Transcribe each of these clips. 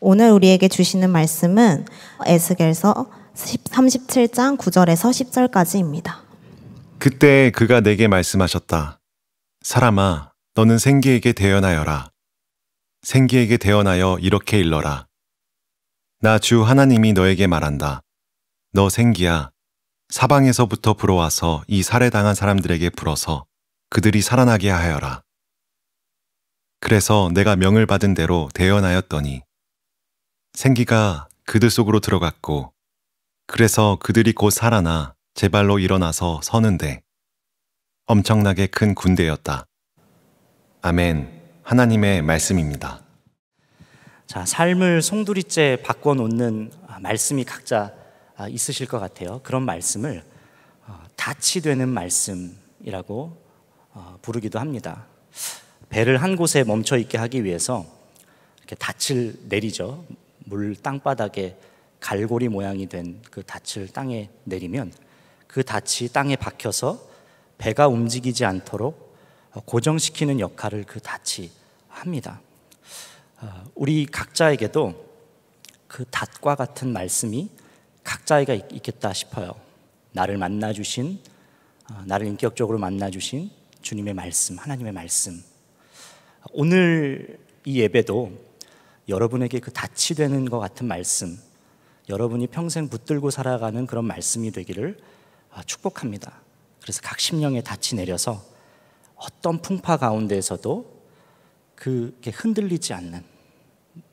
오늘 우리에게 주시는 말씀은 에스겔서 37장 9절에서 10절까지입니다. 그때 그가 내게 말씀하셨다. 사람아, 너는 생기에게 대연하여라. 생기에게 대연하여 이렇게 일러라. 나 주 하나님이 너에게 말한다. 너 생기야. 사방에서부터 불어와서 이 살해당한 사람들에게 불어서 그들이 살아나게 하여라. 그래서 내가 명을 받은 대로 대연하였더니 생기가 그들 속으로 들어갔고 그래서 그들이 곧 살아나 제 발로 일어나서 서는데 엄청나게 큰 군대였다. 아멘. 하나님의 말씀입니다. 자, 삶을 송두리째 바꿔 놓는 아, 말씀이 각자 아, 있으실 것 같아요. 그런 말씀을 닻이 어, 되는 말씀이라고 어, 부르기도 합니다. 배를 한 곳에 멈춰 있게 하기 위해서 이렇게 닻을 내리죠. 물 땅바닥에 갈고리 모양이 된 그 닻을 땅에 내리면 그 닻이 땅에 박혀서 배가 움직이지 않도록 어, 고정시키는 역할을 그 닻이 합니다. 어, 우리 각자에게도 그 닻과 같은 말씀이 각자에게 있겠다 싶어요. 나를 만나 주신 어, 나를 인격적으로 만나 주신 주님의 말씀, 하나님의 말씀. 오늘 이 예배도 여러분에게 그 닻이 되는 것 같은 말씀, 여러분이 평생 붙들고 살아가는 그런 말씀이 되기를 아, 축복합니다. 그래서 각 심령에 닻이 내려서 어떤 풍파 가운데에서도 그게 흔들리지 않는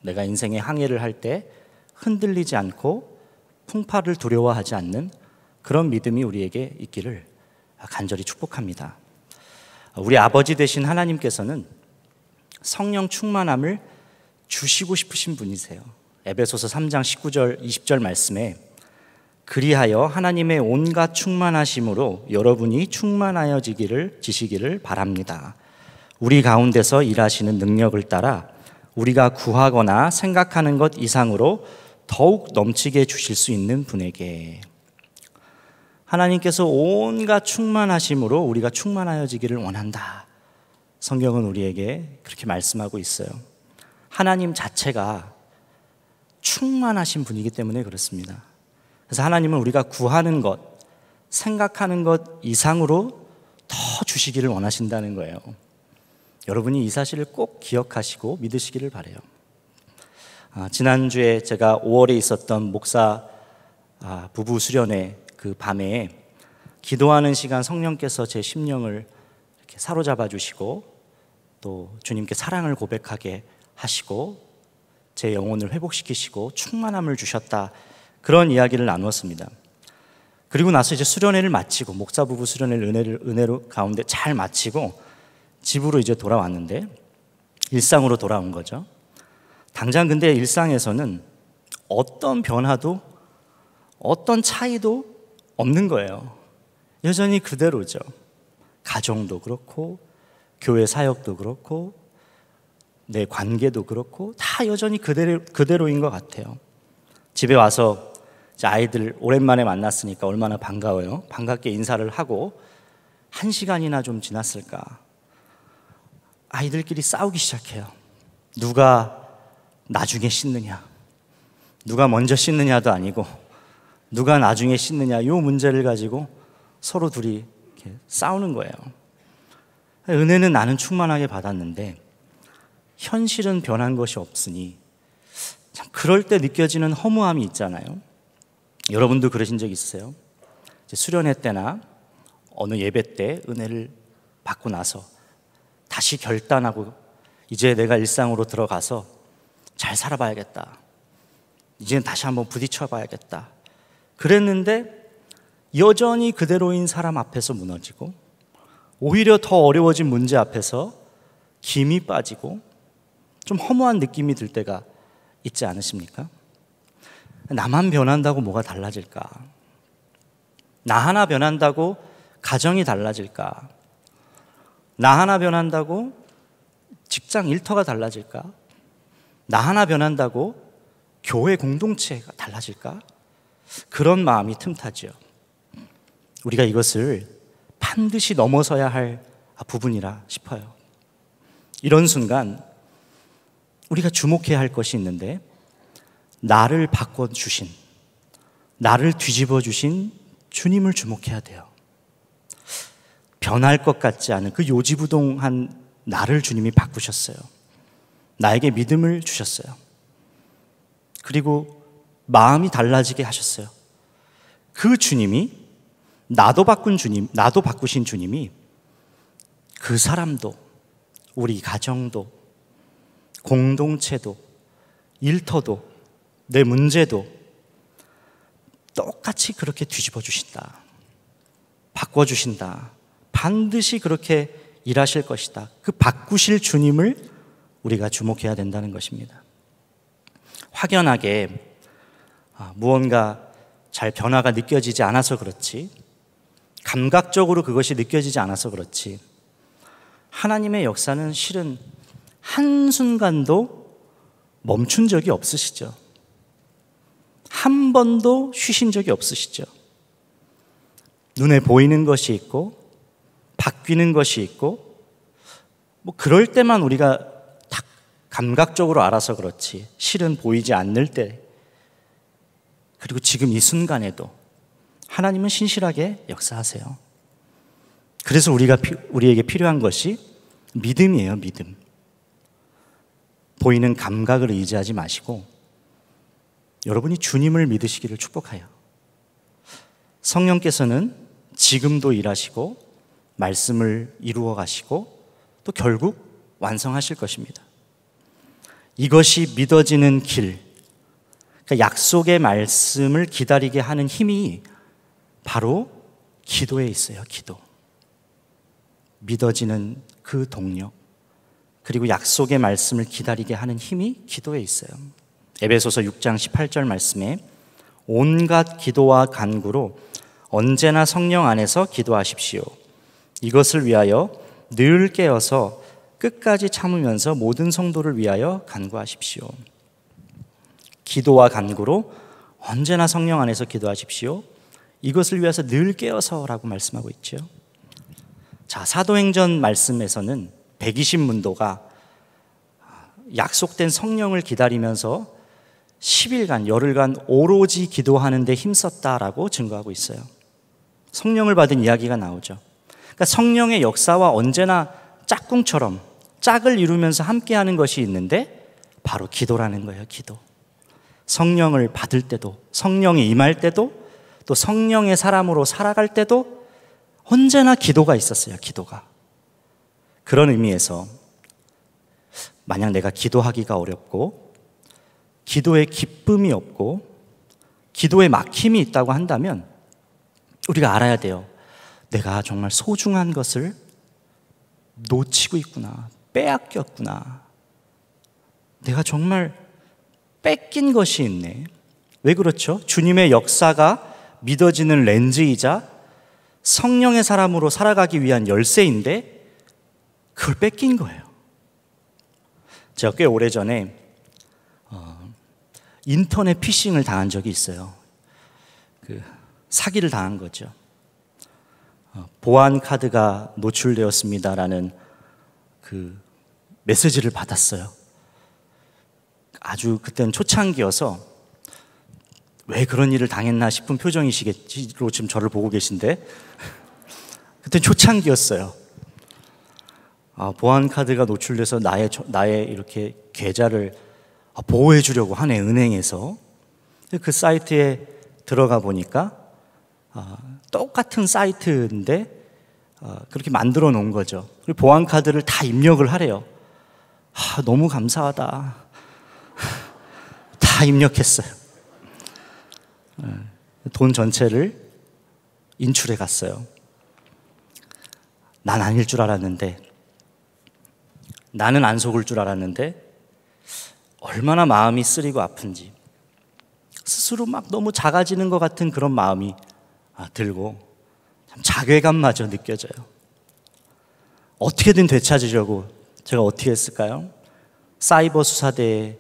내가 인생의 항해를 할 때 흔들리지 않고 풍파를 두려워하지 않는 그런 믿음이 우리에게 있기를 아, 간절히 축복합니다. 우리 아버지 되신 하나님께서는 성령 충만함을 주시고 싶으신 분이세요. 에베소서 3장 19절 20절 말씀에 그리하여 하나님의 온갖 충만하심으로 여러분이 충만하여지기를 지시기를 바랍니다. 우리 가운데서 일하시는 능력을 따라 우리가 구하거나 생각하는 것 이상으로 더욱 넘치게 주실 수 있는 분에게 하나님께서 온갖 충만하심으로 우리가 충만하여지기를 원한다. 성경은 우리에게 그렇게 말씀하고 있어요. 하나님 자체가 충만하신 분이기 때문에 그렇습니다. 그래서 하나님은 우리가 구하는 것, 생각하는 것 이상으로 더 주시기를 원하신다는 거예요. 여러분이 이 사실을 꼭 기억하시고 믿으시기를 바래요. 아, 지난주에 제가 5월에 있었던 목사 아, 부부 수련회 그 밤에 기도하는 시간 성령께서 제 심령을 사로잡아 주시고 또 주님께 사랑을 고백하게 하시고 제 영혼을 회복시키시고 충만함을 주셨다. 그런 이야기를 나누었습니다. 그리고 나서 이제 수련회를 마치고 목사 부부 수련회를 은혜를, 은혜로 가운데 잘 마치고 집으로 이제 돌아왔는데 일상으로 돌아온 거죠. 당장 근데 일상에서는 어떤 변화도 어떤 차이도 없는 거예요. 여전히 그대로죠. 가정도 그렇고 교회 사역도 그렇고 내 관계도 그렇고 다 여전히 그대로, 그대로인 것 같아요. 집에 와서 아이들 오랜만에 만났으니까 얼마나 반가워요. 반갑게 인사를 하고 한 시간이나 좀 지났을까. 아이들끼리 싸우기 시작해요. 누가 나중에 씻느냐. 누가 먼저 씻느냐도 아니고 누가 나중에 씻느냐 이 문제를 가지고 서로 둘이 싸우는 거예요. 은혜는 나는 충만하게 받았는데 현실은 변한 것이 없으니 참 그럴 때 느껴지는 허무함이 있잖아요. 여러분도 그러신 적 있으세요? 수련회 때나 어느 예배 때 은혜를 받고 나서 다시 결단하고 이제 내가 일상으로 들어가서 잘 살아봐야겠다. 이제는 다시 한번 부딪혀 봐야겠다. 그랬는데 여전히 그대로인 사람 앞에서 무너지고 오히려 더 어려워진 문제 앞에서 김이 빠지고 좀 허무한 느낌이 들 때가 있지 않으십니까? 나만 변한다고 뭐가 달라질까? 나 하나 변한다고 가정이 달라질까? 나 하나 변한다고 직장 일터가 달라질까? 나 하나 변한다고 교회 공동체가 달라질까? 그런 마음이 틈타지요. 우리가 이것을 반드시 넘어서야 할 부분이라 싶어요. 이런 순간 우리가 주목해야 할 것이 있는데 나를 바꿔 주신 나를 뒤집어 주신 주님을 주목해야 돼요. 변할 것 같지 않은 그 요지부동한 나를 주님이 바꾸셨어요. 나에게 믿음을 주셨어요. 그리고 마음이 달라지게 하셨어요. 그 주님이 나도 바꾼 주님, 나도 바꾸신 주님이 그 사람도 우리 가정도 공동체도, 일터도, 내 문제도 똑같이 그렇게 뒤집어 주신다. 바꿔 주신다. 반드시 그렇게 일하실 것이다. 그 바꾸실 주님을 우리가 주목해야 된다는 것입니다. 확연하게 아, 무언가 잘 변화가 느껴지지 않아서 그렇지, 감각적으로 그것이 느껴지지 않아서 그렇지, 하나님의 역사는 실은 한순간도 멈춘 적이 없으시죠. 한 번도 쉬신 적이 없으시죠. 눈에 보이는 것이 있고, 바뀌는 것이 있고, 뭐 그럴 때만 우리가 딱 감각적으로 알아서 그렇지, 실은 보이지 않을 때, 그리고 지금 이 순간에도 하나님은 신실하게 역사하세요. 그래서 우리가, 우리에게 필요한 것이 믿음이에요, 믿음. 보이는 감각을 의지하지 마시고 여러분이 주님을 믿으시기를 축복하여 성령께서는 지금도 일하시고 말씀을 이루어 가시고 또 결국 완성하실 것입니다. 이것이 믿어지는 길, 그러니까 약속의 말씀을 기다리게 하는 힘이 바로 기도에 있어요, 기도. 믿어지는 그 동력. 그리고 약속의 말씀을 기다리게 하는 힘이 기도에 있어요. 에베소서 6장 18절 말씀에 온갖 기도와 간구로 언제나 성령 안에서 기도하십시오. 이것을 위하여 늘 깨어서 끝까지 참으면서 모든 성도를 위하여 간구하십시오. 기도와 간구로 언제나 성령 안에서 기도하십시오. 이것을 위해서 늘 깨어서라고 말씀하고 있죠. 자, 사도행전 말씀에서는 120문도가 약속된 성령을 기다리면서 10일간, 열흘간 오로지 기도하는 데 힘썼다라고 증거하고 있어요. 성령을 받은 이야기가 나오죠. 그러니까 성령의 역사와 언제나 짝꿍처럼 짝을 이루면서 함께 하는 것이 있는데 바로 기도라는 거예요, 기도. 성령을 받을 때도, 성령이 임할 때도, 또 성령의 사람으로 살아갈 때도 언제나 기도가 있었어요, 기도가. 그런 의미에서 만약 내가 기도하기가 어렵고 기도에 기쁨이 없고 기도에 막힘이 있다고 한다면 우리가 알아야 돼요. 내가 정말 소중한 것을 놓치고 있구나. 빼앗겼구나. 내가 정말 뺏긴 것이 있네. 왜 그렇죠? 주님의 역사가 믿어지는 렌즈이자 성령의 사람으로 살아가기 위한 열쇠인데 그걸 뺏긴 거예요. 제가 꽤 오래 전에 어, 인터넷 피싱을 당한 적이 있어요. 그 사기를 당한 거죠. 어, 보안 카드가 노출되었습니다라는 그 메시지를 받았어요. 아주 그때는 초창기여서 왜 그런 일을 당했나 싶은 표정이시겠지로 지금 저를 보고 계신데 그때 초창기였어요. 아, 보안 카드가 노출돼서 나의 나의 이렇게 계좌를 아, 보호해 주려고 하네 은행에서 그 사이트에 들어가 보니까 아, 똑같은 사이트인데 아, 그렇게 만들어 놓은 거죠. 그리고 보안 카드를 다 입력을 하래요. 아, 너무 감사하다. 다 입력했어요. 네. 돈 전체를 인출해 갔어요. 난 아닐 줄 알았는데 나는 안 속을 줄 알았는데 얼마나 마음이 쓰리고 아픈지 스스로 막 너무 작아지는 것 같은 그런 마음이 아, 들고 참 자괴감마저 느껴져요. 어떻게든 되찾으려고 제가 어떻게 했을까요? 사이버 수사대에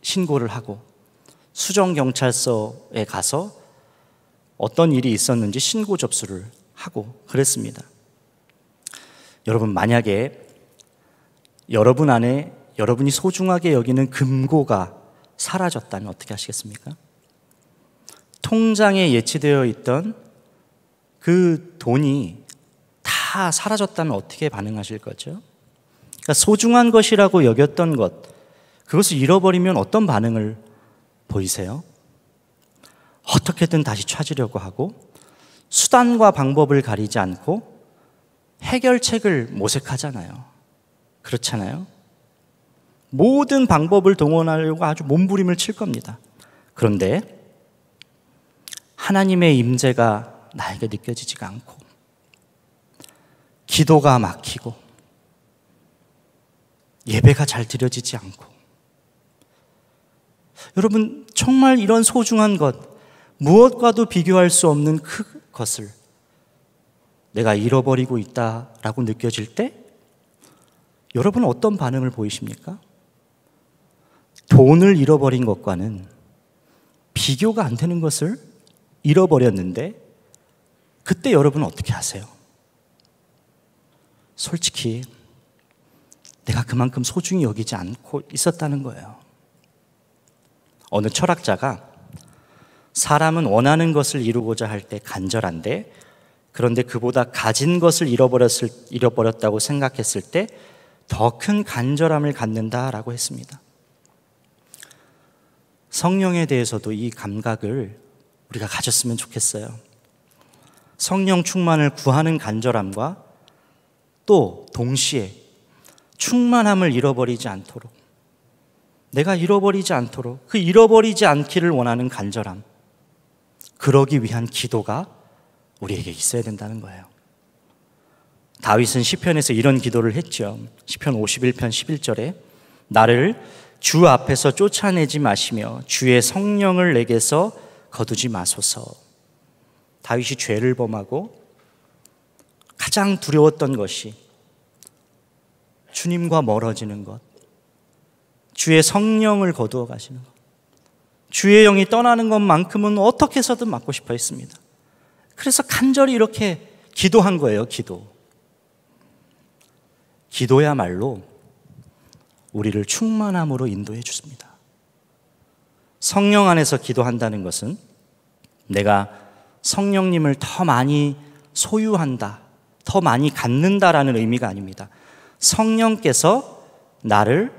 신고를 하고 수정 경찰서에 가서 어떤 일이 있었는지 신고 접수를 하고 그랬습니다. 여러분 만약에 여러분 안에 여러분이 소중하게 여기는 금고가 사라졌다면 어떻게 하시겠습니까? 통장에 예치되어 있던 그 돈이 다 사라졌다면 어떻게 반응하실 거죠? 그러니까 소중한 것이라고 여겼던 것, 그것을 잃어버리면 어떤 반응을 보이세요? 어떻게든 다시 찾으려고 하고, 수단과 방법을 가리지 않고 해결책을 모색하잖아요. 그렇잖아요. 모든 방법을 동원하려고 아주 몸부림을 칠 겁니다. 그런데 하나님의 임재가 나에게 느껴지지가 않고 기도가 막히고 예배가 잘 드려지지 않고 여러분 정말 이런 소중한 것 무엇과도 비교할 수 없는 그 것을 내가 잃어버리고 있다라고 느껴질 때 여러분은 어떤 반응을 보이십니까? 돈을 잃어버린 것과는 비교가 안 되는 것을 잃어버렸는데 그때 여러분은 어떻게 하세요? 솔직히 내가 그만큼 소중히 여기지 않고 있었다는 거예요. 어느 철학자가 사람은 원하는 것을 이루고자 할 때 간절한데 그런데 그보다 가진 것을 잃어버렸을, 잃어버렸다고 생각했을 때 더큰 간절함을 갖는다라고 했습니다. 성령에 대해서도 이 감각을 우리가 가졌으면 좋겠어요. 성령 충만을 구하는 간절함과 또 동시에 충만함을 잃어버리지 않도록 내가 잃어버리지 않도록 그 잃어버리지 않기를 원하는 간절함 그러기 위한 기도가 우리에게 있어야 된다는 거예요. 다윗은 시편에서 이런 기도를 했죠. 시편 51편 11절에 나를 주 앞에서 쫓아내지 마시며 주의 성령을 내게서 거두지 마소서. 다윗이 죄를 범하고 가장 두려웠던 것이 주님과 멀어지는 것, 주의 성령을 거두어 가시는 것, 주의 영이 떠나는 것만큼은 어떻게 해서든 막고 싶어 했습니다. 그래서 간절히 이렇게 기도한 거예요, 기도. 기도야말로 우리를 충만함으로 인도해 주십니다. 성령 안에서 기도한다는 것은 내가 성령님을 더 많이 소유한다, 더 많이 갖는다라는 의미가 아닙니다. 성령께서 나를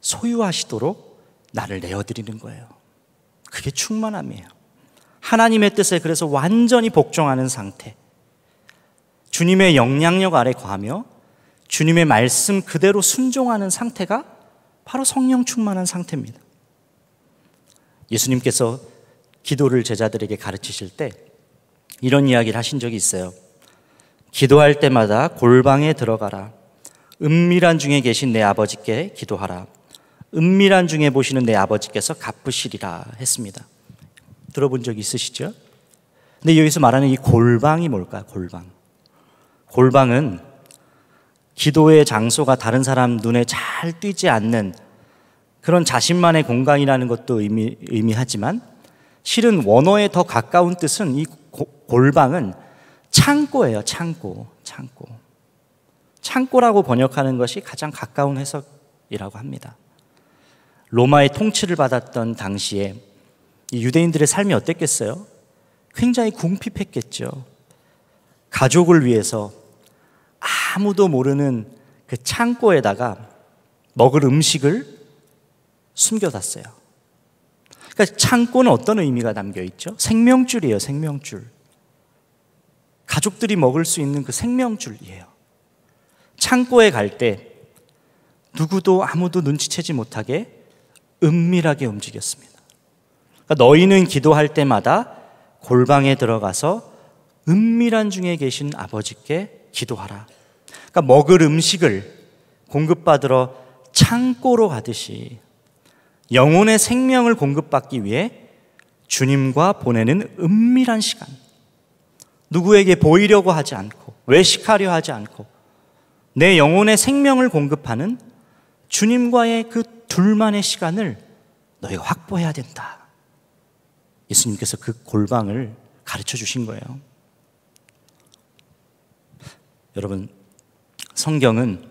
소유하시도록 나를 내어드리는 거예요. 그게 충만함이에요. 하나님의 뜻에 그래서 완전히 복종하는 상태. 주님의 영향력 아래 거하며 주님의 말씀 그대로 순종하는 상태가 바로 성령 충만한 상태입니다. 예수님께서 기도를 제자들에게 가르치실 때 이런 이야기를 하신 적이 있어요. 기도할 때마다 골방에 들어가라. 은밀한 중에 계신 내 아버지께 기도하라. 은밀한 중에 보시는 내 아버지께서 갚으시리라 했습니다. 들어본 적 있으시죠? 근데 여기서 말하는 이 골방이 뭘까요? 골방. 골방은 기도의 장소가 다른 사람 눈에 잘 띄지 않는 그런 자신만의 공간이라는 것도 의미, 의미하지만 실은 원어에 더 가까운 뜻은 이 고, 골방은 창고예요, 창고, 창고. 창고라고 번역하는 것이 가장 가까운 해석이라고 합니다. 로마의 통치를 받았던 당시에 유대인들의 삶이 어땠겠어요? 굉장히 궁핍했겠죠. 가족을 위해서 아무도 모르는 그 창고에다가 먹을 음식을 숨겨놨어요. 그러니까 창고는 어떤 의미가 담겨 있죠? 생명줄이에요, 생명줄. 가족들이 먹을 수 있는 그 생명줄이에요. 창고에 갈 때 누구도 아무도 눈치채지 못하게 은밀하게 움직였습니다. 그러니까 너희는 기도할 때마다 골방에 들어가서 은밀한 중에 계신 아버지께 기도하라. 그러니까 먹을 음식을 공급받으러 창고로 가듯이 영혼의 생명을 공급받기 위해 주님과 보내는 은밀한 시간. 누구에게 보이려고 하지 않고, 외식하려 하지 않고, 내 영혼의 생명을 공급하는 주님과의 그 둘만의 시간을 너희가 확보해야 된다. 예수님께서 그 골방을 가르쳐 주신 거예요. 여러분, 성경은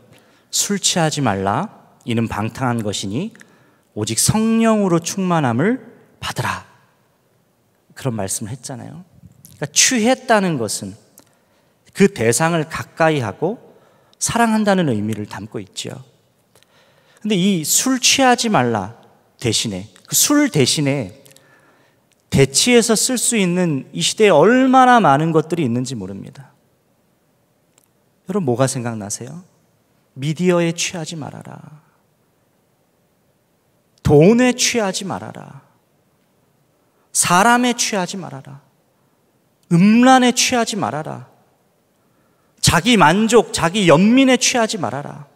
술 취하지 말라 이는 방탕한 것이니 오직 성령으로 충만함을 받으라 그런 말씀을 했잖아요. 그러니까 취했다는 것은 그 대상을 가까이 하고 사랑한다는 의미를 담고 있죠. 근데 이 술 취하지 말라 대신에 그술 대신에 대치해서 쓸 수 있는 이 시대에 얼마나 많은 것들이 있는지 모릅니다. 여러분 뭐가 생각나세요? 미디어에 취하지 말아라. 돈에 취하지 말아라. 사람에 취하지 말아라. 음란에 취하지 말아라. 자기 만족, 자기 연민에 취하지 말아라.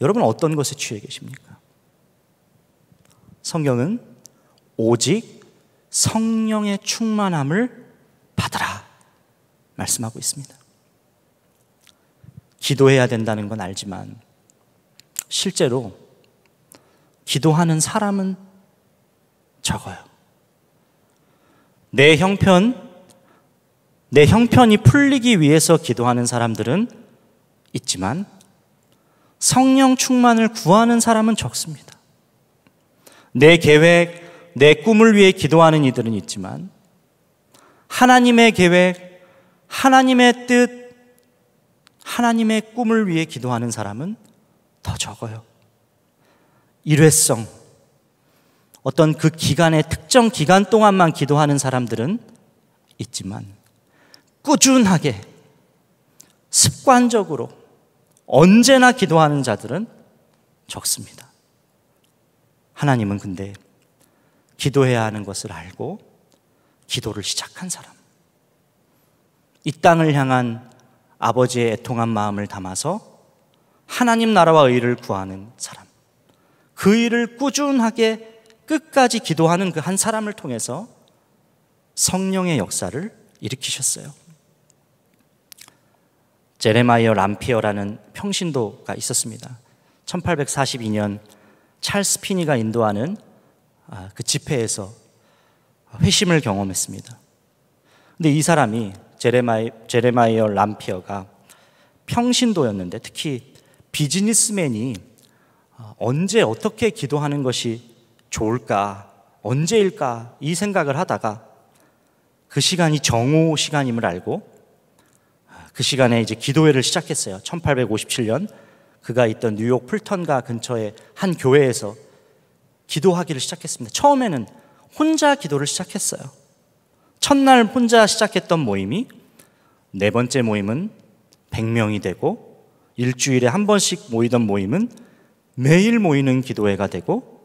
여러분 어떤 것에 취해 계십니까? 성경은 오직 성령의 충만함을 받으라 말씀하고 있습니다. 기도해야 된다는 건 알지만 실제로 기도하는 사람은 적어요. 내 형편, 내 형편이 풀리기 위해서 기도하는 사람들은 있지만 성령 충만을 구하는 사람은 적습니다. 내 계획, 내 꿈을 위해 기도하는 이들은 있지만 하나님의 계획, 하나님의 뜻, 하나님의 꿈을 위해 기도하는 사람은 더 적어요. 일회성. 어떤 그 기간의 특정 기간 동안만 기도하는 사람들은 있지만 꾸준하게 습관적으로 언제나 기도하는 자들은 적습니다. 하나님은 근데 기도해야 하는 것을 알고 기도를 시작한 사람. 이 땅을 향한 아버지의 애통한 마음을 담아서 하나님 나라와 의를 구하는 사람. 그 일을 꾸준하게 끝까지 기도하는 그 한 사람을 통해서 성령의 역사를 일으키셨어요. 제레마이어 람피어라는 평신도가 있었습니다. 1842년 찰스 피니가 인도하는 아, 그 집회에서 회심을 경험했습니다. 근데 이 사람이 제레마이, 제레마이어 람피어가 평신도였는데 특히 비즈니스맨이 어, 언제 어떻게 기도하는 것이 좋을까, 언제일까 이 생각을 하다가 그 시간이 정오 시간임을 알고 어, 그 시간에 이제 기도회를 시작했어요. 1857년 그가 있던 뉴욕 풀턴가 근처의 한 교회에서 기도하기를 시작했습니다. 처음에는 혼자 기도를 시작했어요. 첫날 혼자 시작했던 모임이 네 번째 모임은 100명이 되고 일주일에 한 번씩 모이던 모임은 매일 모이는 기도회가 되고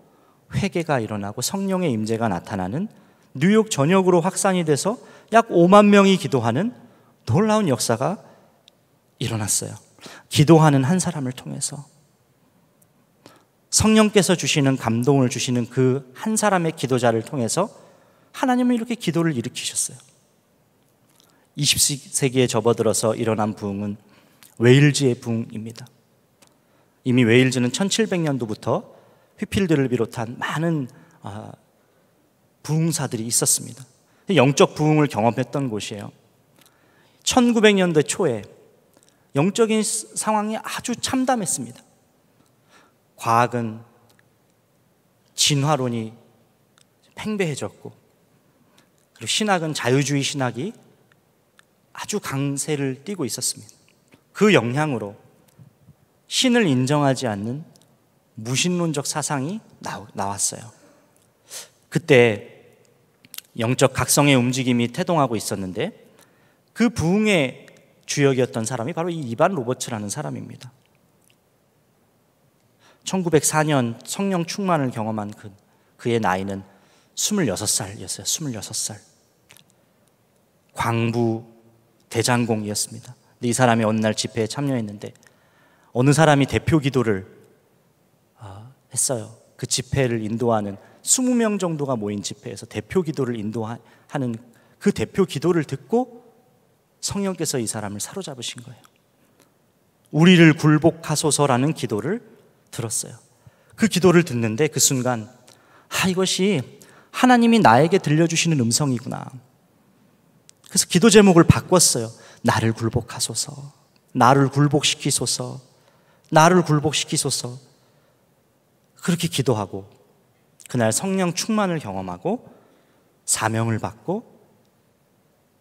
회개가 일어나고 성령의 임재가 나타나는 뉴욕 전역으로 확산이 돼서 약 5만 명이 기도하는 놀라운 역사가 일어났어요. 기도하는 한 사람을 통해서 성령께서 주시는 감동을 주시는 그 한 사람의 기도자를 통해서 하나님은 이렇게 기도를 일으키셨어요. 20세기에 접어들어서 일어난 부흥은 웨일즈의 부흥입니다. 이미 웨일즈는 1700년도부터 휘필드를 비롯한 많은 아, 부흥사들이 있었습니다. 영적 부흥을 경험했던 곳이에요. 1900년대 초에 영적인 상황이 아주 참담했습니다. 과학은 진화론이 팽배해졌고 그리고 신학은 자유주의 신학이 아주 강세를 띠고 있었습니다. 그 영향으로 신을 인정하지 않는 무신론적 사상이 나, 나왔어요. 그때 영적 각성의 움직임이 태동하고 있었는데 그 부흥의 주역이었던 사람이 바로 이 이반 로버츠라는 사람입니다. 1904년 성령 충만을 경험한 그, 그의 나이는 26살이었어요. 26살. 광부 대장공이었습니다. 근데 이 사람이 어느 날 집회에 참여했는데 어느 사람이 대표 기도를 아, 했어요. 그 집회를 인도하는 20명 정도가 모인 집회에서 대표 기도를 인도하는 그 대표 기도를 듣고 성령께서 이 사람을 사로잡으신 거예요. 우리를 굴복하소서라는 기도를 들었어요. 그 기도를 듣는데 그 순간 아 이것이 하나님이 나에게 들려주시는 음성이구나. 그래서 기도 제목을 바꿨어요. 나를 굴복하소서. 나를 굴복시키소서. 나를 굴복시키소서. 그렇게 기도하고 그날 성령 충만을 경험하고 사명을 받고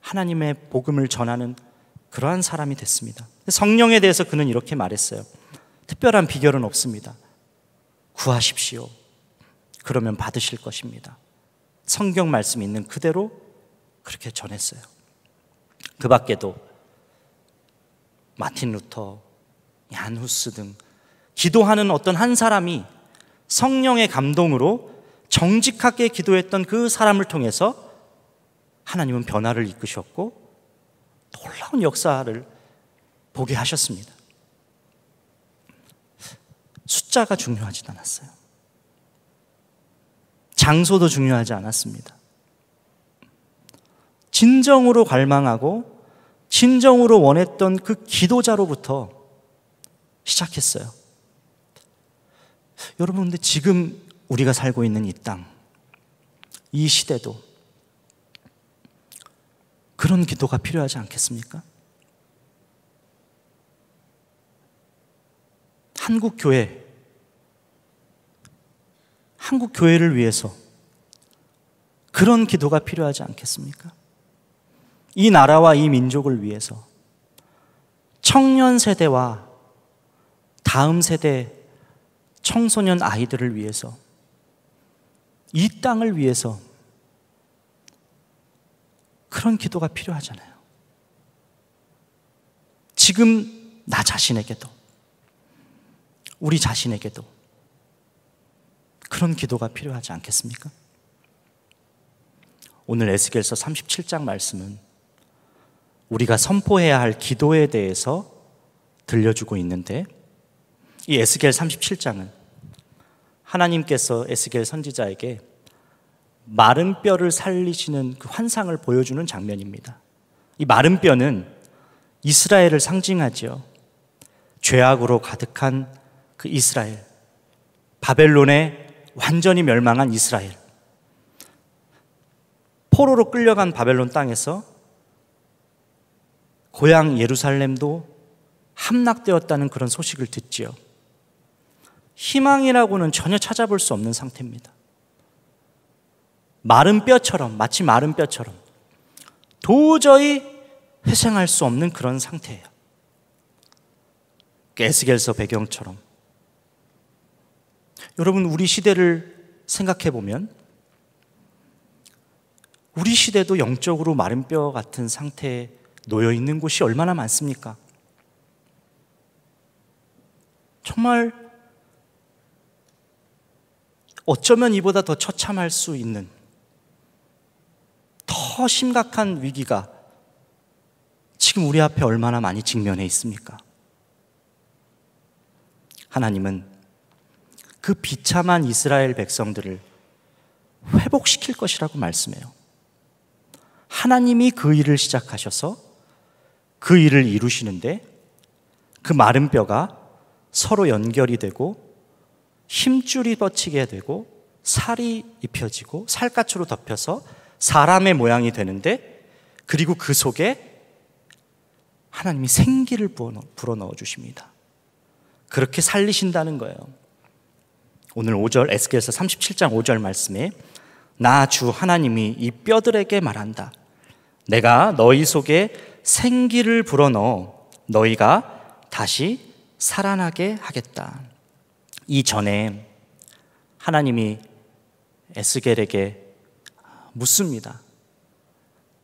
하나님의 복음을 전하는 그러한 사람이 됐습니다. 성령에 대해서 그는 이렇게 말했어요. 특별한 비결은 없습니다. 구하십시오. 그러면 받으실 것입니다. 성경 말씀 있는 그대로 그렇게 전했어요. 그 밖에도 마틴 루터, 얀 후스 등 기도하는 어떤 한 사람이 성령의 감동으로 정직하게 기도했던 그 사람을 통해서 하나님은 변화를 이끄셨고 놀라운 역사를 보게 하셨습니다. 숫자가 중요하지 않았어요. 장소도 중요하지 않았습니다. 진정으로 갈망하고 진정으로 원했던 그 기도자로부터 시작했어요. 여러분, 근데 지금 우리가 살고 있는 이 땅, 이 시대도 그런 기도가 필요하지 않겠습니까? 한국교회 한국 교회를 위해서 그런 기도가 필요하지 않겠습니까? 이 나라와 이 민족을 위해서 청년 세대와 다음 세대 청소년 아이들을 위해서 이 땅을 위해서 그런 기도가 필요하잖아요. 지금 나 자신에게도 우리 자신에게도 그런 기도가 필요하지 않겠습니까? 오늘 에스겔서 37장 말씀은 우리가 선포해야 할 기도에 대해서 들려주고 있는데 이 에스겔 37장은 하나님께서 에스겔 선지자에게 마른 뼈를 살리시는 그 환상을 보여주는 장면입니다. 이 마른 뼈는 이스라엘을 상징하지요. 죄악으로 가득한 그 이스라엘, 바벨론의 완전히 멸망한 이스라엘. 포로로 끌려간 바벨론 땅에서 고향 예루살렘도 함락되었다는 그런 소식을 듣지요. 희망이라고는 전혀 찾아볼 수 없는 상태입니다. 마른 뼈처럼, 마치 마른 뼈처럼 도저히 회생할 수 없는 그런 상태예요. 에스겔서 배경처럼 여러분, 우리 시대를 생각해 보면 우리 시대도 영적으로 마른 뼈 같은 상태에 놓여 있는 곳이 얼마나 많습니까? 정말 어쩌면 이보다 더 처참할 수 있는 더 심각한 위기가 지금 우리 앞에 얼마나 많이 직면해 있습니까? 하나님은 그 비참한 이스라엘 백성들을 회복시킬 것이라고 말씀해요. 하나님이 그 일을 시작하셔서 그 일을 이루시는데 그 마른 뼈가 서로 연결이 되고 힘줄이 뻗치게 되고 살이 입혀지고 살갗으로 덮여서 사람의 모양이 되는데 그리고 그 속에 하나님이 생기를 불어넣어 주십니다. 그렇게 살리신다는 거예요. 오늘 5절 에스겔서 37장 5절 말씀에 나 주 하나님이 이 뼈들에게 말한다. 내가 너희 속에 생기를 불어넣어 너희가 다시 살아나게 하겠다. 이전에 하나님이 에스겔에게 묻습니다.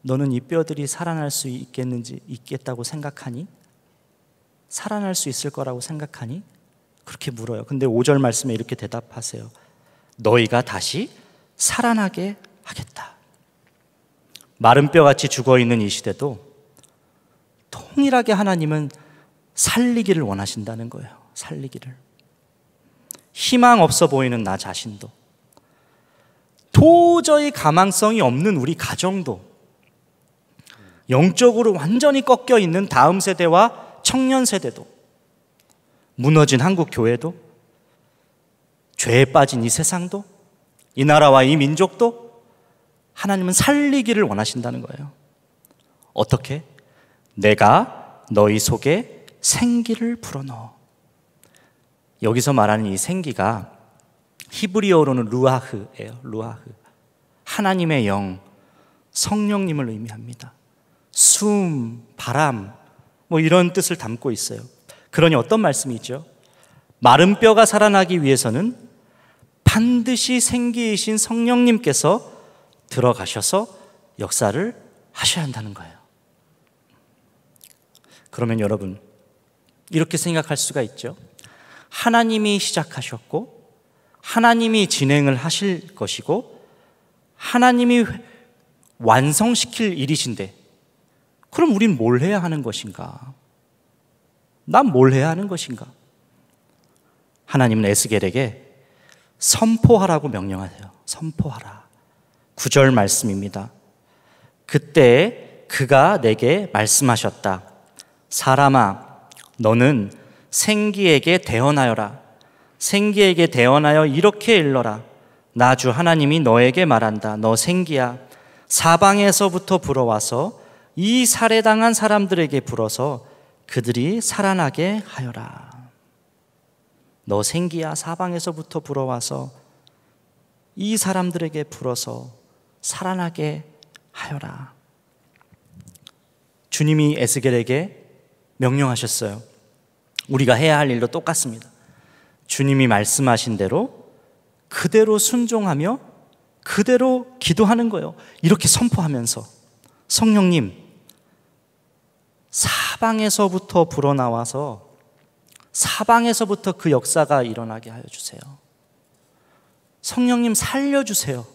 너는 이 뼈들이 살아날 수 있겠는지 있겠다고 생각하니? 살아날 수 있을 거라고 생각하니? 그렇게 물어요. 근데 5절 말씀에 이렇게 대답하세요. 너희가 다시 살아나게 하겠다. 마른 뼈같이 죽어 있는 이 시대도 통일하게 하나님은 살리기를 원하신다는 거예요. 살리기를. 희망 없어 보이는 나 자신도 도저히 가망성이 없는 우리 가정도 영적으로 완전히 꺾여 있는 다음 세대와 청년 세대도 무너진 한국 교회도 죄에 빠진 이 세상도 이 나라와 이 민족도 하나님은 살리기를 원하신다는 거예요. 어떻게? 내가 너희 속에 생기를 불어넣어. 여기서 말하는 이 생기가 히브리어로는 루아흐예요. 루아흐. 하나님의 영, 성령님을 의미합니다. 숨, 바람, 뭐 이런 뜻을 담고 있어요. 그러니 어떤 말씀이 있죠? 마른 뼈가 살아나기 위해서는 반드시 생기이신 성령님께서 들어가셔서 역사를 하셔야 한다는 거예요. 그러면 여러분, 이렇게 생각할 수가 있죠. 하나님이 시작하셨고, 하나님이 진행을 하실 것이고, 하나님이 완성시킬 일이신데, 그럼 우린 뭘 해야 하는 것인가? 난뭘 해야 하는 것인가? 하나님은 에스겔에게 선포하라고 명령하세요. 선포하라. 구절 말씀입니다. 그때 그가 내게 말씀하셨다. 사람아, 너는 생기에게 대언하여라. 생기에게 대언하여 이렇게 일러라. 나주 하나님이 너에게 말한다. 너 생기야. 사방에서부터 불어와서 이 살해당한 사람들에게 불어서 그들이 살아나게 하여라. 너 생기야 사방에서부터 불어와서 이 사람들에게 불어서 살아나게 하여라. 주님이 에스겔에게 명령하셨어요. 우리가 해야 할 일도 똑같습니다. 주님이 말씀하신 대로 그대로 순종하며 그대로 기도하는 거예요. 이렇게 선포하면서 성령님 사방에서부터 불어나와서 사방에서부터 그 역사가 일어나게 하여 주세요. 성령님 살려주세요.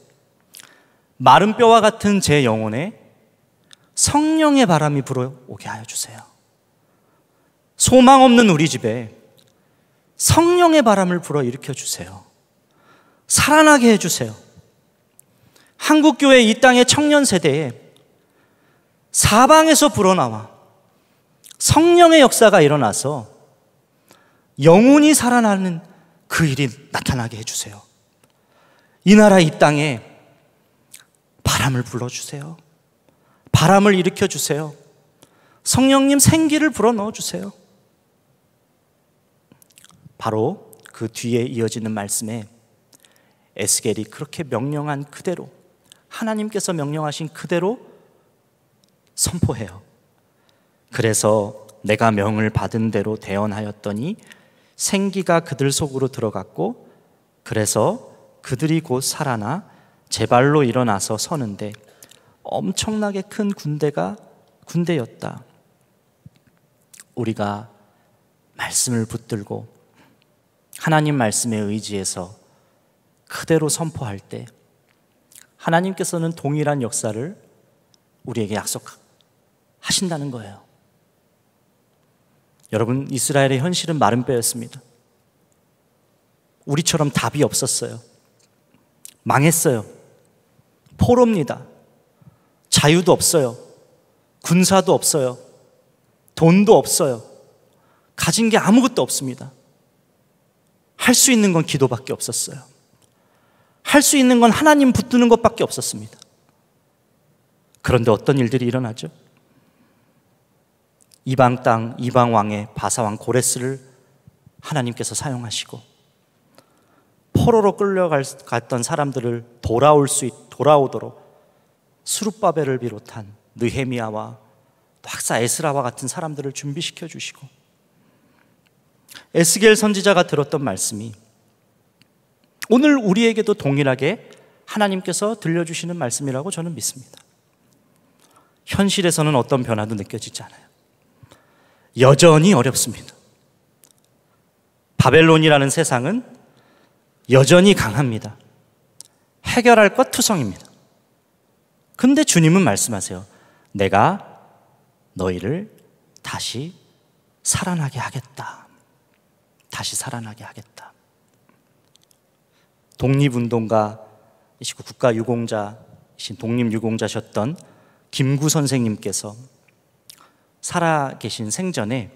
마른 뼈와 같은 제 영혼에 성령의 바람이 불어오게 하여 주세요. 소망 없는 우리 집에 성령의 바람을 불어 일으켜 주세요. 살아나게 해 주세요. 한국교회 이 땅의 청년 세대에 사방에서 불어나와 성령의 역사가 일어나서 영혼이 살아나는 그 일이 나타나게 해주세요. 이 나라 이 땅에 바람을 불러주세요. 바람을 일으켜주세요. 성령님 생기를 불어넣어주세요. 바로 그 뒤에 이어지는 말씀에 에스겔이 그렇게 명령한 그대로 하나님께서 명령하신 그대로 선포해요. 그래서 내가 명을 받은 대로 대언하였더니 생기가 그들 속으로 들어갔고 그래서 그들이 곧 살아나 제발로 일어나서 서는데 엄청나게 큰 군대가 군대였다. 우리가 말씀을 붙들고 하나님 말씀에 의지해서 그대로 선포할 때 하나님께서는 동일한 역사를 우리에게 약속하신다는 거예요. 여러분, 이스라엘의 현실은 마른 뼈였습니다. 우리처럼 답이 없었어요. 망했어요. 포로입니다. 자유도 없어요. 군사도 없어요. 돈도 없어요. 가진 게 아무것도 없습니다. 할 수 있는 건 기도밖에 없었어요. 할 수 있는 건 하나님 붙드는 것밖에 없었습니다. 그런데 어떤 일들이 일어나죠? 이방 땅, 이방 왕의 바사왕 고레스를 하나님께서 사용하시고 포로로 끌려갔던 사람들을 돌아올 수 돌아오도록 수룻바벨을 비롯한 느헤미야와 학사 에스라와 같은 사람들을 준비시켜 주시고 에스겔 선지자가 들었던 말씀이 오늘 우리에게도 동일하게 하나님께서 들려주시는 말씀이라고 저는 믿습니다. 현실에서는 어떤 변화도 느껴지지 않아요. 여전히 어렵습니다. 바벨론이라는 세상은 여전히 강합니다. 해결할 것 투성입니다. 근데 주님은 말씀하세요. 내가 너희를 다시 살아나게 하겠다. 다시 살아나게 하겠다. 독립운동가이시고 국가유공자이신 독립유공자셨던 김구 선생님께서 살아 계신 생전에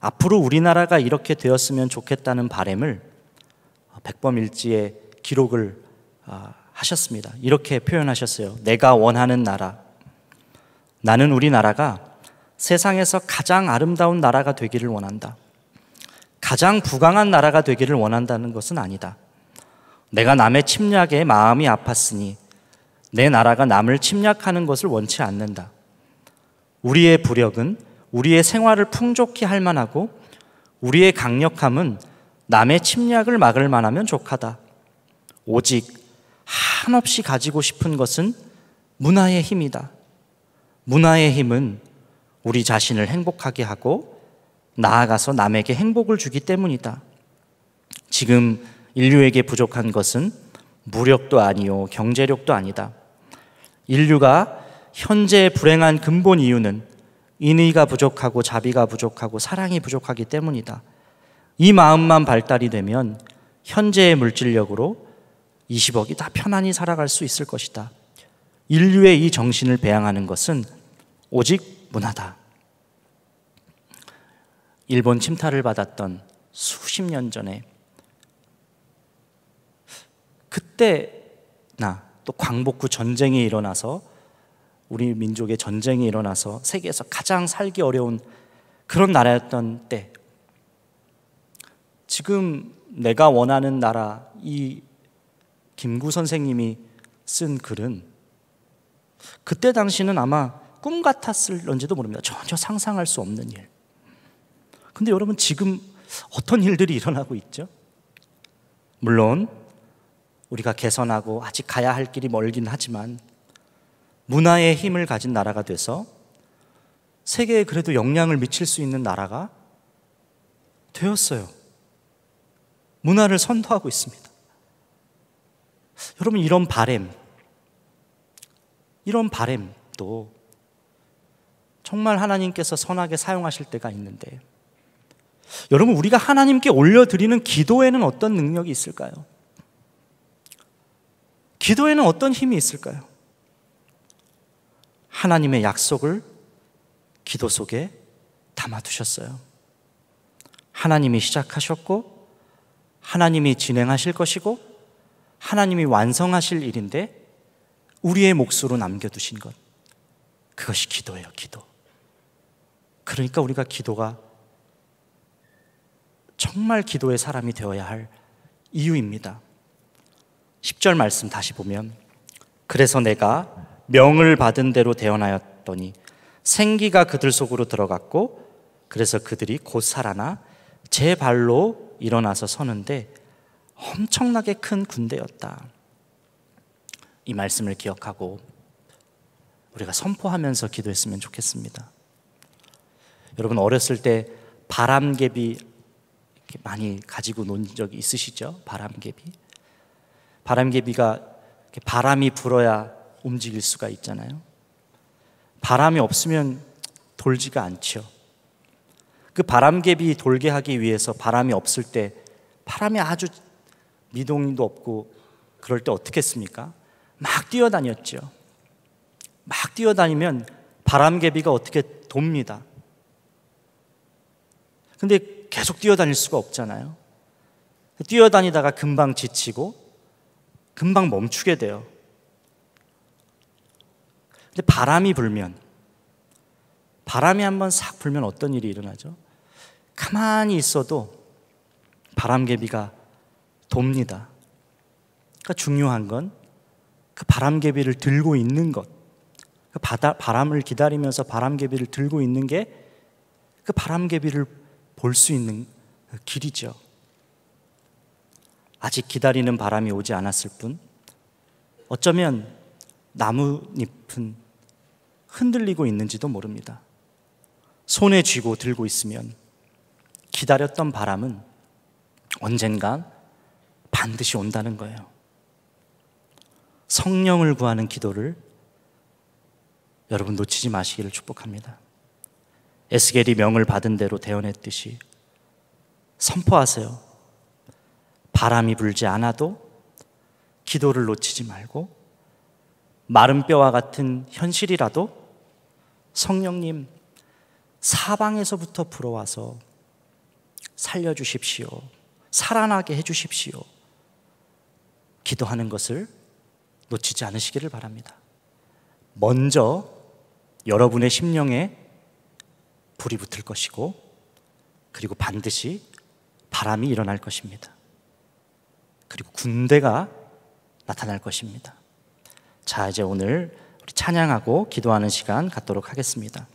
앞으로 우리나라가 이렇게 되었으면 좋겠다는 바램을 백범일지의 기록을 아, 하셨습니다. 이렇게 표현하셨어요. 내가 원하는 나라. 나는 우리나라가 세상에서 가장 아름다운 나라가 되기를 원한다. 가장 부강한 나라가 되기를 원한다는 것은 아니다. 내가 남의 침략에 마음이 아팠으니 내 나라가 남을 침략하는 것을 원치 않는다. 우리의 부력은 우리의 생활을 풍족히 할 만하고 우리의 강력함은 남의 침략을 막을 만하면 족하다. 오직 한없이 가지고 싶은 것은 문화의 힘이다. 문화의 힘은 우리 자신을 행복하게 하고 나아가서 남에게 행복을 주기 때문이다. 지금 인류에게 부족한 것은 무력도 아니요 경제력도 아니다. 인류가 현재의 불행한 근본 이유는 인의가 부족하고 자비가 부족하고 사랑이 부족하기 때문이다. 이 마음만 발달이 되면 현재의 물질력으로 20억이 다 편안히 살아갈 수 있을 것이다. 인류의 이 정신을 배양하는 것은 오직 문화다. 일본 침탈을 받았던 수십 년 전에 그때나 또 광복구 전쟁이 일어나서 우리 민족의 전쟁이 일어나서 세계에서 가장 살기 어려운 그런 나라였던 때 지금 내가 원하는 나라 이 김구 선생님이 쓴 글은 그때 당시는 아마 꿈 같았을런지도 모릅니다. 전혀 상상할 수 없는 일. 근데 여러분 지금 어떤 일들이 일어나고 있죠? 물론 우리가 개선하고 아직 가야 할 길이 멀긴 하지만 문화의 힘을 가진 나라가 돼서 세계에 그래도 영향을 미칠 수 있는 나라가 되었어요. 문화를 선도하고 있습니다. 여러분 이런 바램 이런 바램도 정말 하나님께서 선하게 사용하실 때가 있는데 여러분 우리가 하나님께 올려드리는 기도에는 어떤 능력이 있을까요? 기도에는 어떤 힘이 있을까요? 하나님의 약속을 기도 속에 담아두셨어요. 하나님이 시작하셨고, 하나님이 진행하실 것이고, 하나님이 완성하실 일인데, 우리의 몫으로 남겨두신 것. 그것이 기도예요, 기도. 그러니까 우리가 기도가 정말 기도의 사람이 되어야 할 이유입니다. 10절 말씀 다시 보면, 그래서 내가 명을 받은 대로 대언하였더니 생기가 그들 속으로 들어갔고 그래서 그들이 곧 살아나 제 발로 일어나서 서는데 엄청나게 큰 군대였다. 이 말씀을 기억하고 우리가 선포하면서 기도했으면 좋겠습니다. 여러분 어렸을 때 바람개비 많이 가지고 논 적이 있으시죠? 바람개비. 바람개비가 바람이 불어야 움직일 수가 있잖아요. 바람이 없으면 돌지가 않죠. 그 바람개비 돌게 하기 위해서 바람이 없을 때 바람이 아주 미동도 없고 그럴 때 어떻게 했습니까? 막 뛰어다녔죠. 막 뛰어다니면 바람개비가 어떻게 돕니다. 근데 계속 뛰어다닐 수가 없잖아요. 뛰어다니다가 금방 지치고 금방 멈추게 돼요. 근데 바람이 불면 바람이 한번 싹 불면 어떤 일이 일어나죠? 가만히 있어도 바람개비가 돕니다. 그러니까 중요한 건 그 바람개비를 들고 있는 것. 그 바다, 바람을 기다리면서 바람개비를 들고 있는 게 그 바람개비를 볼 수 있는 그 길이죠. 아직 기다리는 바람이 오지 않았을 뿐 어쩌면 나뭇잎은 흔들리고 있는지도 모릅니다. 손에 쥐고 들고 있으면 기다렸던 바람은 언젠가 반드시 온다는 거예요. 성령을 구하는 기도를 여러분 놓치지 마시기를 축복합니다. 에스겔이 명을 받은 대로 대언했듯이 선포하세요. 바람이 불지 않아도 기도를 놓치지 말고 마른 뼈와 같은 현실이라도 성령님 사방에서부터 불어와서 살려주십시오. 살아나게 해주십시오. 기도하는 것을 놓치지 않으시기를 바랍니다. 먼저 여러분의 심령에 불이 붙을 것이고, 그리고 반드시 바람이 일어날 것입니다. 그리고 군대가 나타날 것입니다. 자, 이제 오늘 찬양하고 기도하는 시간 갖도록 하겠습니다.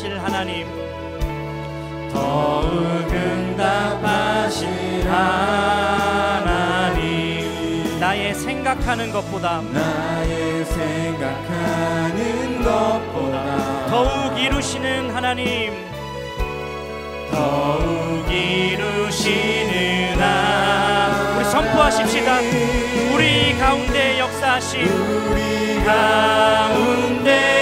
응답하실 하나님 더욱 응답하실 하나님 나의 생각하는 것보다 나의 생각하는 것보다 더욱 이루시는 하나님 더욱 이루시는 하나님 우리 선포하십시다 우리 가운데 역사하신 우리 가운데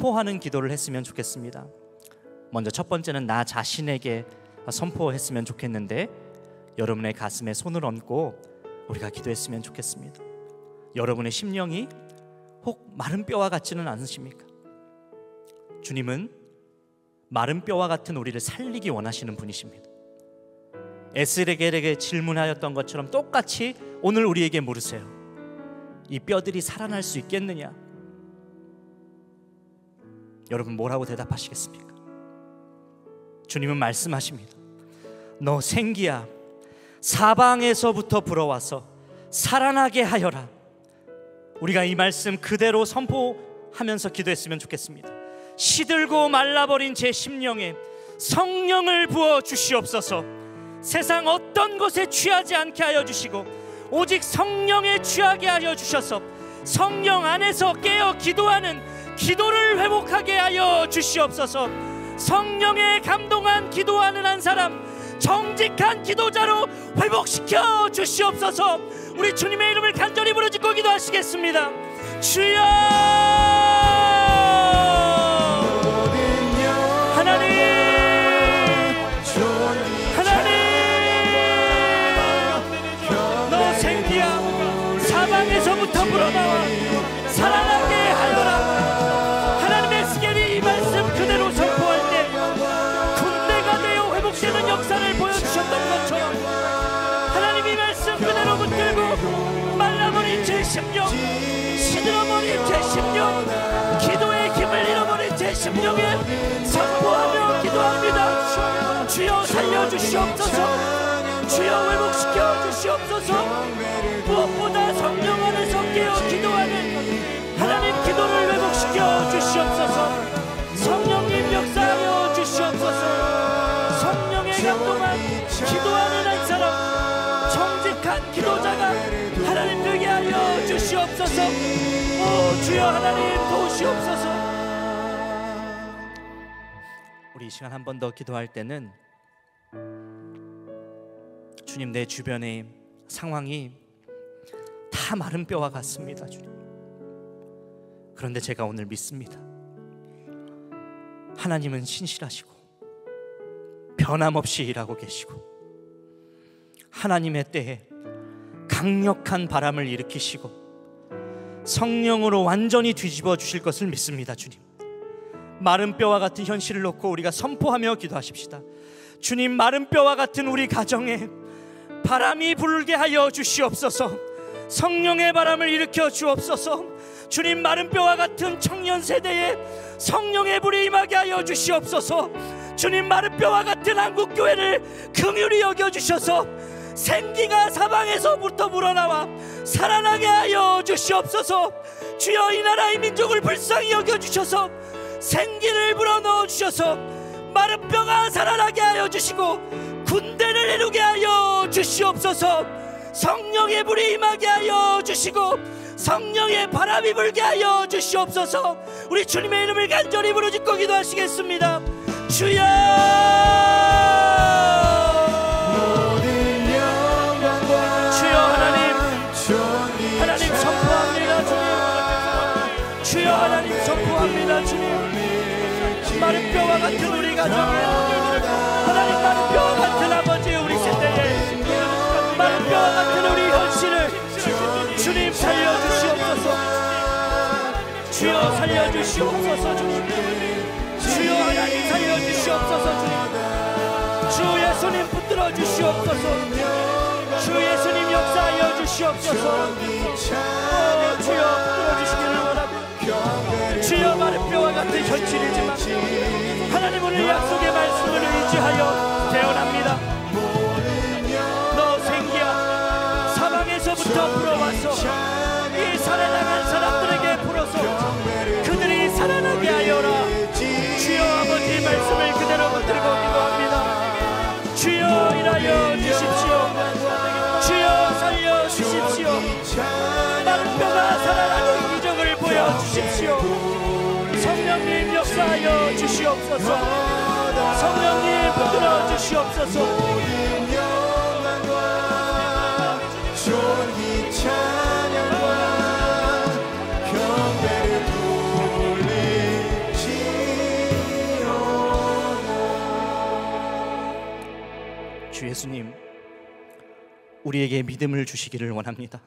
선포하는 기도를 했으면 좋겠습니다. 먼저 첫 번째는 나 자신에게 선포했으면 좋겠는데 여러분의 가슴에 손을 얹고 우리가 기도했으면 좋겠습니다. 여러분의 심령이 혹 마른 뼈와 같지는 않으십니까? 주님은 마른 뼈와 같은 우리를 살리기 원하시는 분이십니다. 에스레겔에게 질문하였던 것처럼 똑같이 오늘 우리에게 물으세요. 이 뼈들이 살아날 수 있겠느냐? 여러분 뭐라고 대답하시겠습니까? 주님은 말씀하십니다. 너 생기야 사방에서부터 불어와서 살아나게 하여라. 우리가 이 말씀 그대로 선포하면서 기도했으면 좋겠습니다. 시들고 말라버린 제 심령에 성령을 부어 주시옵소서. 세상 어떤 것에 취하지 않게 하여 주시고 오직 성령에 취하게 하여 주셔서 성령 안에서 깨어 기도하는 기도를 회복하게 하여 주시옵소서. 성령에 감동한 기도하는 한 사람 정직한 기도자로 회복시켜 주시옵소서. 우리 주님의 이름을 간절히 부르짖고 기도하시겠습니다. 주여! 심령에 선포하며 기도합니다 주여 살려주시옵소서 주여 회복시켜 주시옵소서 무엇보다 성령 안에서 깨어 기도하는 하나님 기도를 회복시켜 주시옵소서 성령님 역사하여 주시옵소서 성령의 역동한 기도하는 한 사람 정직한 기도자가 하나님 되게 하여 주시옵소서 오 주여 하나님 도우시옵소서 시간 한 번 더 기도할 때는 주님 내 주변의 상황이 다 마른 뼈와 같습니다, 주님. 그런데 제가 오늘 믿습니다. 하나님은 신실하시고 변함없이 일하고 계시고 하나님의 때에 강력한 바람을 일으키시고 성령으로 완전히 뒤집어 주실 것을 믿습니다, 주님. 마른 뼈와 같은 현실을 놓고 우리가 선포하며 기도하십시다. 주님 마른 뼈와 같은 우리 가정에 바람이 불게 하여 주시옵소서. 성령의 바람을 일으켜 주옵소서. 주님 마른 뼈와 같은 청년 세대에 성령의 불이 임하게 하여 주시옵소서. 주님 마른 뼈와 같은 한국 교회를 긍휼히 여겨 주셔서 생기가 사방에서부터 불어나와 살아나게 하여 주시옵소서. 주여 이 나라의 민족을 불쌍히 여겨 주셔서 생기를 불어넣어 주셔서 마른 뼈가 살아나게 하여 주시고 군대를 이루게 하여 주시옵소서 성령의 불이 임하게 하여 주시고 성령의 바람이 불게 하여 주시옵소서 우리 주님의 이름을 간절히 부르짖고 기도하시겠습니다 주여 마른 뼈와 같은 우리 가정에 하나님 마른 뼈와 같은 아버지 우리 시대에 마른 뼈와 같은 우리 현실을 주님 살려주시옵소서 주여 살려주시옵소서 주님 주여 하나님 살려주시옵소서 주님 주 예수님 붙들어 주시옵소서 주 예수님 역사하여 주시옵소서 주여 들어주시기를 주여 마르뼈와 같은 현실이지만 하나님 오늘 약속의 말씀을 의지하여 대원합니다너 생기야 사방에서부터 불어와서 이 살아나간 사람들에게 불어서 그들이 살아나게 하여라 주여 아버지 말씀을 그대로 붙들고 기도합니다 주여 일하여 주십시오 주십시오. 성령님 역사하여 주시옵소서. 성령님 붙들어 주시옵소서. 모든 영광과 존귀 찬양과 경배를 돌리시오나 주 예수님 우리에게 믿음을 주시기를 원합니다.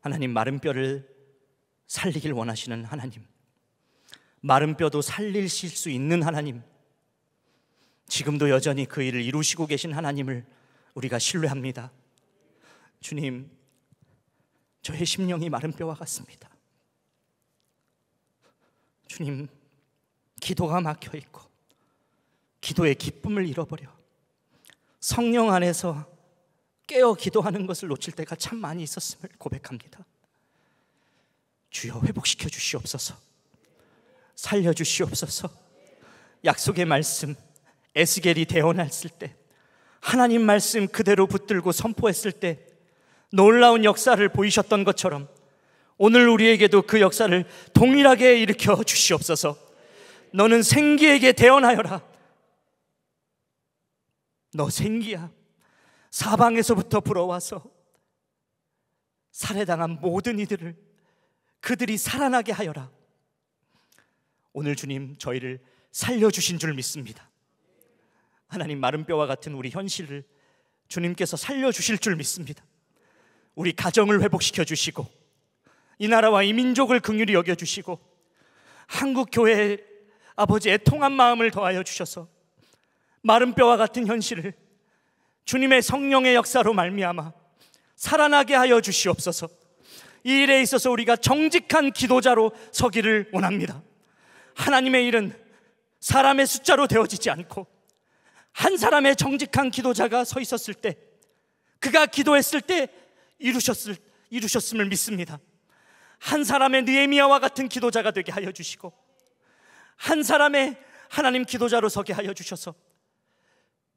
하나님 마른 뼈를 살리길 원하시는 하나님. 마른 뼈도 살리실 수 있는 하나님. 지금도 여전히 그 일을 이루시고 계신 하나님을 우리가 신뢰합니다. 주님, 저의 심령이 마른 뼈와 같습니다. 주님, 기도가 막혀 있고, 기도의 기쁨을 잃어버려, 성령 안에서 깨어 기도하는 것을 놓칠 때가 참 많이 있었음을 고백합니다. 주여 회복시켜 주시옵소서. 살려 주시옵소서. 약속의 말씀 에스겔이 대언했을 때 하나님 말씀 그대로 붙들고 선포했을 때 놀라운 역사를 보이셨던 것처럼 오늘 우리에게도 그 역사를 동일하게 일으켜 주시옵소서. 너는 생기에게 대언하여라. 너 생기야. 사방에서부터 불어와서 살해당한 모든 이들을 그들이 살아나게 하여라. 오늘 주님 저희를 살려주신 줄 믿습니다. 하나님 마른 뼈와 같은 우리 현실을 주님께서 살려주실 줄 믿습니다. 우리 가정을 회복시켜 주시고 이 나라와 이 민족을 긍휼히 여겨 주시고 한국 교회 아버지 애통한 마음을 더하여 주셔서 마른 뼈와 같은 현실을 주님의 성령의 역사로 말미암아 살아나게 하여 주시옵소서. 이 일에 있어서 우리가 정직한 기도자로 서기를 원합니다. 하나님의 일은 사람의 숫자로 되어지지 않고 한 사람의 정직한 기도자가 서 있었을 때 그가 기도했을 때 이루셨을 이루셨음을 믿습니다. 한 사람의 느헤미야와 같은 기도자가 되게 하여 주시고 한 사람의 하나님 기도자로 서게 하여 주셔서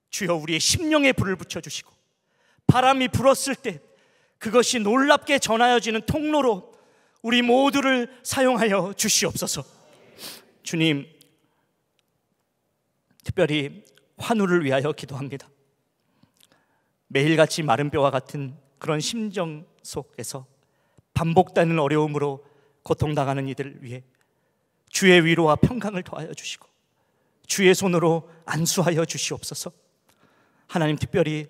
주여 우리의 심령에 불을 붙여 주시고 바람이 불었을 때 그것이 놀랍게 전하여지는 통로로 우리 모두를 사용하여 주시옵소서. 주님, 특별히 환우를 위하여 기도합니다. 매일같이 마른 뼈와 같은 그런 심정 속에서 반복되는 어려움으로 고통당하는 이들을 위해 주의 위로와 평강을 더하여 주시고 주의 손으로 안수하여 주시옵소서. 하나님 특별히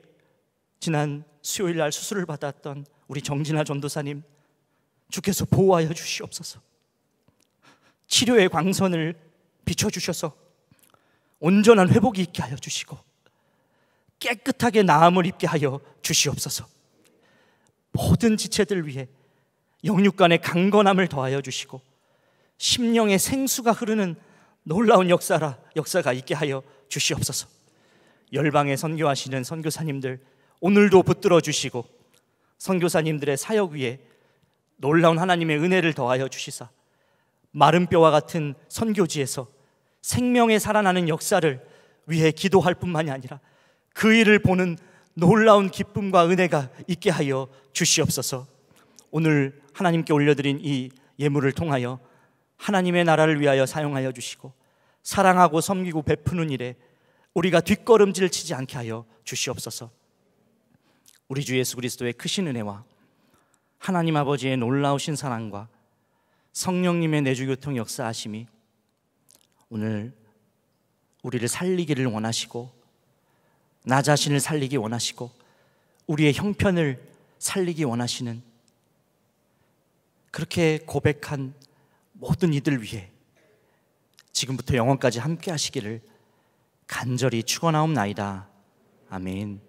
지난 수요일 날 수술을 받았던 우리 정진아 전도사님 주께서 보호하여 주시옵소서. 치료의 광선을 비춰 주셔서 온전한 회복이 있게 하여 주시고 깨끗하게 나음을 입게 하여 주시옵소서. 모든 지체들 위해 영육 간의 강건함을 더하여 주시고 심령의 생수가 흐르는 놀라운 역사라 역사가 있게 하여 주시옵소서. 열방에 선교하시는 선교사님들 오늘도 붙들어 주시고 선교사님들의 사역 위에 놀라운 하나님의 은혜를 더하여 주시사 마른 뼈와 같은 선교지에서 생명의 살아나는 역사를 위해 기도할 뿐만이 아니라 그 일을 보는 놀라운 기쁨과 은혜가 있게 하여 주시옵소서. 오늘 하나님께 올려드린 이 예물을 통하여 하나님의 나라를 위하여 사용하여 주시고 사랑하고 섬기고 베푸는 일에 우리가 뒷걸음질 치지 않게 하여 주시옵소서. 우리 주 예수 그리스도의 크신 은혜와 하나님 아버지의 놀라우신 사랑과 성령님의 내주교통 역사하심이 오늘 우리를 살리기를 원하시고 나 자신을 살리기 원하시고 우리의 형편을 살리기 원하시는 그렇게 고백한 모든 이들 위해 지금부터 영원까지 함께 하시기를 간절히 축원하옵나이다. 아멘.